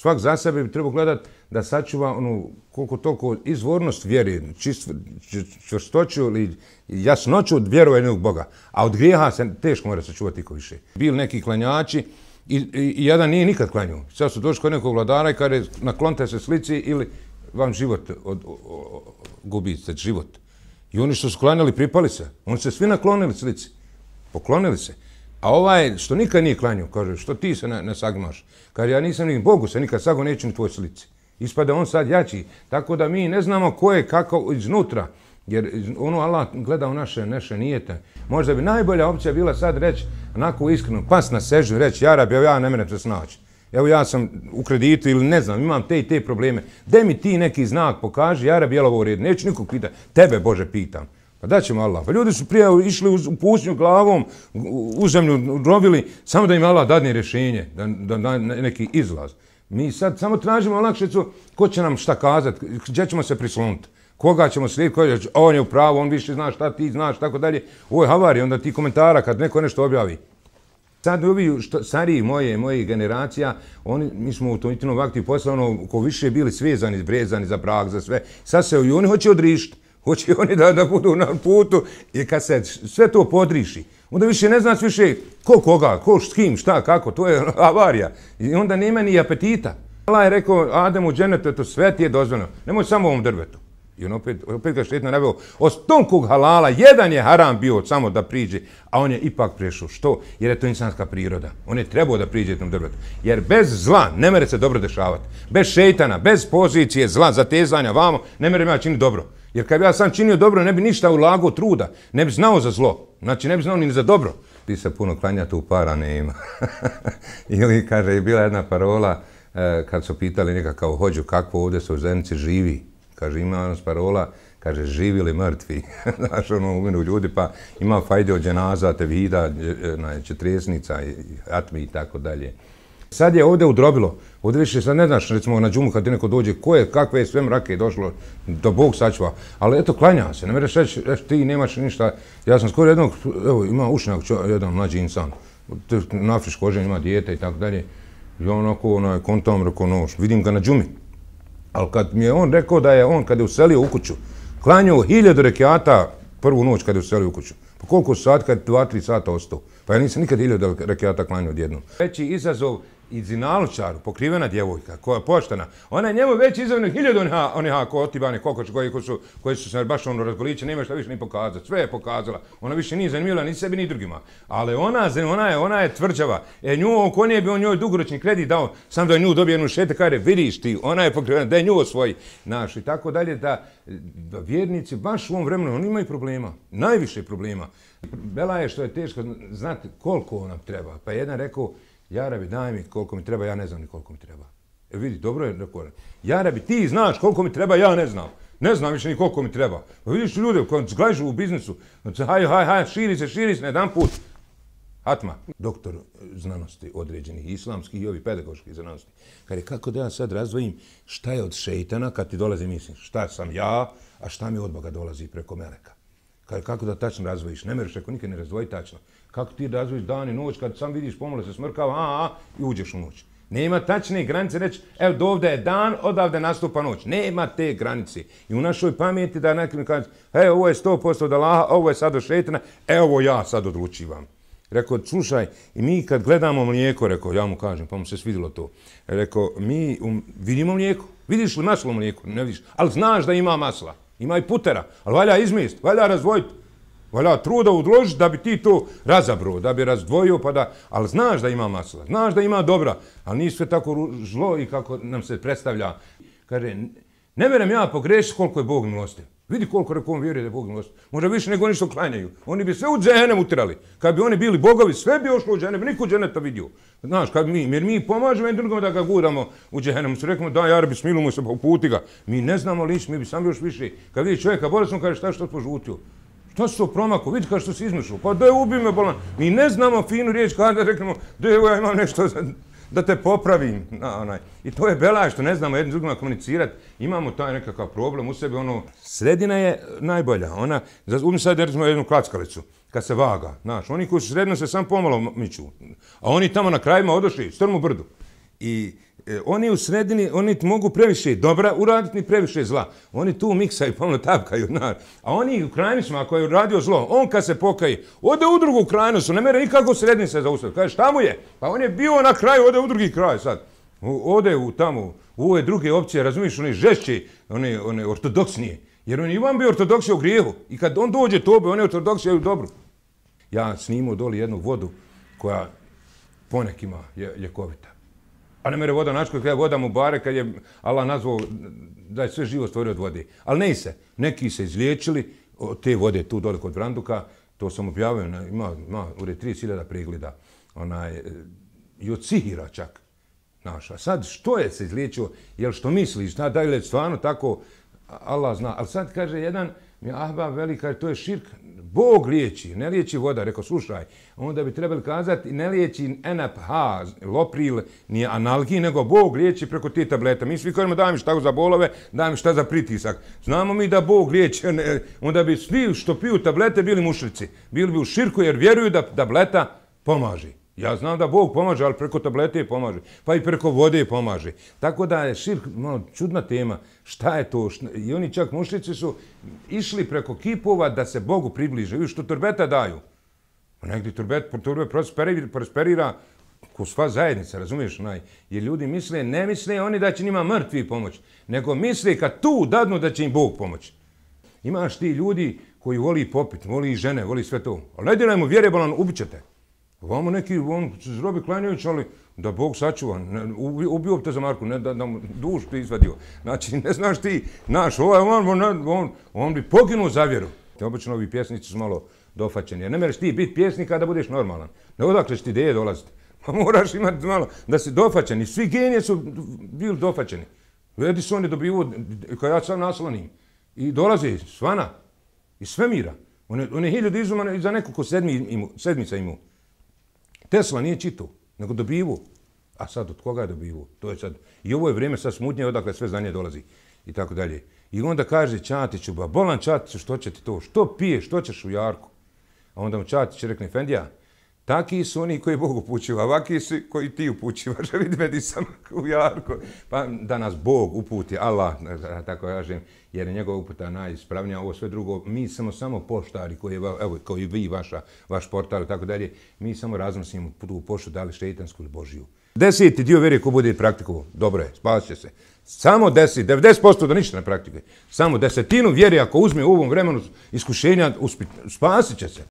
svak za sebe bi trebao gledat da sačuva onu koliko toliko izvornost vjeri, čvrstoću ili jasnoću od vjerovajnog Boga. A od grijeha se teško mora sačuvati iko više. Bili neki klanjači i, jedan nije nikad klanju. Sad su došli kod nekog vladara i kada naklonte se slici ili vam život od, o, gubi, sad život. I oni što su klanjali pripali se. Oni se svi naklonili slici. Poklonili se. A ovaj, što nikad nije klanio, kaže, što ti se nasagnaš? Kaže, ja nisam ni Bogu se nikad sagao, neću ni tvoj slici. Ispada on sad jači. Tako da mi ne znamo ko je, kako, iznutra. Jer ono Allah gleda u naše, naše nijete. Možda bi najbolja opcija bila sad reći, onako iskreno, pas na sežu, reći, ja evo ja ne mene presnaći. Evo ja sam u kreditu ili ne znam, imam te i te probleme. De mi ti neki znak pokaži, Jarab, jel ovo u redu? Neću nikog pitati. Tebe, Bože, pitam. Pa da ćemo Allah. Pa ljudi su prije išli u pustinju glavom, u zemlju drobili, samo da im Allah dadne rješenje, da, da, neki izlaz. Mi sad samo tražimo olakšicu, ko će nam šta kazat, gdje ćemo se prislonuti, koga ćemo slijediti, koga će, on je u pravu, on više zna šta ti znaš, tako dalje. Ovo je havari, onda ti komentara kad neko nešto objavi. Sad ovi što, stariji moje, moje generacija, oni, mi smo u tom itinom vakti poslano, ko više bili svezani, zbrezani za prag, za sve. Sad se i oni hoće odrišiti. Hoće oni da, da budu na putu i kad se sve to podriši, onda više ne znaš više ko koga, ko s kim, šta, kako, to je avarija. I onda nema ni apetita. Allah je rekao, Adamu, dženetu, to sve ti je dozvoljeno, nemoj samo ovom drvetu. I on opet, opet ga šetna naveo, od tonkog halala, jedan je haram bio samo da priđe, a on je ipak prešao. Što? Jer je to insanska priroda. On je trebao da priđe tom drvetu. Jer bez zla ne mere se dobro dešavati. Bez šetana, bez pozicije zla, zatezanja vamo, ne mere da čini dobro. Jer kad bi ja sam činio dobro, ne bi ništa ulagao truda. Ne bi znao za zlo. Znači, ne bi znao ni za dobro. Ti se puno klanja tu para ne ima. Ili, kaže, je bila jedna parola, eh, kad su pitali neka kao hođu, kako ovdje se u živi. Kaže, ima nas parola, kaže, živi ili mrtvi. Znaš, ono, umiru ljudi, pa ima fajde od dženaza, tevhida, e, e, četresnica, atmi i tako dalje. Sad je ovdje udrobilo, ovdje više sad ne znaš, recimo na džumu kad ti neko dođe, ko je, kakve je sve mrake došlo, do Bog sačuva, ali eto, klanja se, ne mereš reći, reći, ti nemaš ništa, ja sam skoro jednog, evo, ima učenjak, jedan mlađi insan, na afriško ženje ima dijete i tako dalje, i onako, onaj, kontom, rekao, no, vidim ga na džumi, Ali kad mi je on rekao da je on, kad je uselio u kuću, klanjao hiljadu rekiata prvu noć kad je uselio u kuću. Pa koliko sat, kad je dva, tri sata ostao. Pa ja nisam nikad hiljadu rekiata klanjao odjednom. Veći izazov i izinalučaru, pokrivena djevojka, koja je poštana, ona je njemu već izavljena hiljadu onih otibane kokoče koje, koje su se baš ono razgoliće, nema šta više ni pokazati, sve je pokazala. Ona više nije zanimljiva ni sebi ni drugima, ali ona, ona, je, ona je tvrđava. E nju, ko nije bi on njoj dugoročni kredit dao, sam da nju dobije jednu šete, kare, vidiš ti, ona je pokrivena, da je nju osvoji, naš, i tako dalje, da, da vjernici baš u ovom vremenu, oni imaju problema, najviše problema. Bela je što je teško znati koliko ona treba. Pa jedan rekao, Ja rabi, daj mi koliko mi treba, ja ne znam ni koliko mi treba. E vidi, dobro je, rekao je. Ja rabi, ti znaš koliko mi treba, ja ne znam. Ne znam više ni koliko mi treba. Pa vidiš ljude koji zglažu u biznisu. Znači, haj, haj, haj, širi se, širi se ne dam put. Atma, doktor znanosti određenih, islamskih i ovi pedagoških znanosti. Kad je kako da ja sad razvojim šta je od šeitana kad ti dolazi mislim, šta sam ja, a šta mi od Boga dolazi preko meleka. Kaže, kako da tačno razvojiš? Ne mereš ako nikad ne razvoji tačno. Kako ti razvojiš dan i noć kad sam vidiš pomola se smrkava, a, a, i uđeš u noć. Nema tačne granice, reći, evo, do ovde je dan, odavde nastupa noć. Nema te granice. I u našoj pamijeti da neki mi kaže, e, ovo je 100% od Allaha, ovo je sad od evo e, ja sad odlučivam. Rekao, čušaj, i mi kad gledamo mlijeko, rekao, ja mu kažem, pa mu se svidilo to. Rekao, mi um, vidimo mlijeko, vidiš li maslo mlijeko, ne vidiš, ali znaš da ima masla. Ima i putera, ali valja izmijest, valja razvojiti. Valja truda udložiti da bi ti to razabro, da bi razdvojio, pa da... Ali znaš da ima masla, znaš da ima dobra, ali nije sve tako zlo i kako nam se predstavlja. Kaže, ne verem ja pogrešiti koliko je Bog milostiv. Vidi koliko rekom vjeruje da je Bog milostiv. Možda više nego oni što klanjaju. Oni bi sve u dženem utirali. Kad bi oni bili bogovi, sve bi ošlo u dženem, niko dženeta vidio. Znaš, kad mi, jer mi pomažemo jednom drugom da ga guramo u džehennemu. Se rekamo, daj, Arbi, smilu se, pa uputi ga. Mi ne znamo li mi bi sam još više. Kad vidi čovjeka, bolestno kaže, šta što žutio? Šta su to promako? Vidi kao što si izmišljao. Pa da je ubi me bolan. Mi ne znamo finu riječ kada reklamo, da evo ja imam nešto za da te popravim. I to je bela što ne znamo jednim drugima komunicirati. Imamo taj nekakav problem u sebi. Ono, sredina je e, najbolja. Uvim sad jer smo jednu klackalicu kad se vaga. Oni koji su sredno se sam pomalo miću. A oni tamo na krajima odošli, strmu brdu. I... E, oni u sredini, oni mogu previše dobra uraditi, ni previše zla. Oni tu miksaju, pomno tapkaju. Na. A oni u krajnicima, ako je uradio zlo, on kad se pokaje, ode u drugu krajnicu, ne mere nikako sredini se za ustav. Kaže, šta mu je? Pa on je bio na kraju, ode u drugi kraj sad. ode u tamo, u ove druge opcije, razumiješ, oni žešći, oni, oni ortodoksnije. Jer on je Ivan bio ortodoksio u grijehu. I kad on dođe tobe, on je ortodoksio u dobru. Ja snimu doli jednu vodu koja ponekima je ljekovita. A ne mere voda načko, kada ja voda mu bare, kad je Allah nazvao da je sve živo stvorio od vode. Ali ne se. Neki se izliječili od te vode tu dole kod Vranduka. To sam objavio, ima, ima u 30.000 pregleda. Onaj, I od sihira čak. Naš. A sad, što je se izliječio? Jel što misliš? Da, da li je stvarno tako? Allah zna. Ali sad kaže jedan, mi ahba velika, to je širk. Bog liječi, ne liječi voda, rekao, slušaj, onda bi trebali kazati, ne liječi NFH, Lopril, nije analgi, nego Bog liječi preko te tableta. Mi svi kažemo, daj mi šta za bolove, daj mi šta za pritisak. Znamo mi da Bog liječi, ne, onda bi svi što piju tablete bili mušlici, bili bi u širku jer vjeruju da tableta pomaži. Ja znam da Bog pomaže, ali preko tablete pomaže, pa i preko vode pomaže. Tako da je širk, malo čudna tema, šta je to? I oni čak mušljice su išli preko kipova da se Bogu približe. I što turbeta daju? A pa Negdje turbet, turbet prosperira ko sva zajednica, razumiješ? Jer ljudi misle, ne misle oni da će njima mrtvi pomoć, nego misle kad tu dadnu da će im Bog pomoć. Imaš ti ljudi koji voli popit, voli i žene, voli sve to. Ali ne dirajmo, vjerebalan, ubićete. Vamo neki, on se zrobi klanjajući, ali da Bog sačuva, ne, ubio te za Marku, ne da, da mu duš ti izvadio. Znači, ne znaš ti, naš, ovaj, on, on, on, bi poginuo za vjeru. Te obično ovi pjesnici su malo dofaćeni, ne mereš ti biti pjesnik da budeš normalan. Ne odakle ti ideje dolaziti. Pa moraš imati malo da si dofaćeni. Svi genije su bili dofaćeni. Edison oni dobiju, kao ja sam naslanim. I dolazi svana iz svemira. On je, on je hiljad izumana i za nekoliko sedmi, imu, sedmica imao. Tesla nije čitao, nego dobivu. A sad, od koga je dobivu? To je sad. I ovo je vrijeme sad smutnije, odakle sve znanje dolazi. I tako dalje. I onda kaže Čatiću, ba, bolan Čatiću, što će ti to? Što piješ, što ćeš u Jarku? A onda mu Čatić rekne, Fendija, Taki su oni koji Bog upućiva, ovaki su koji ti upućivaš, a vidi medi sam u Jarko. Pa da nas Bog uputi, Allah, tako kažem, jer je njegova uputa najispravnija, ovo sve drugo, mi samo samo poštari koji, je, evo, i vi, vaša, vaš portal i tako dalje, mi samo raznosimo tu poštu, da li šeitansku ili Božiju. Deseti dio vjeri ko bude praktiku, dobro je, spasit se. Samo deset, 90 da ništa ne praktikuje. Samo desetinu vjeri ako uzme u ovom vremenu iskušenja, uspit, spasit će se.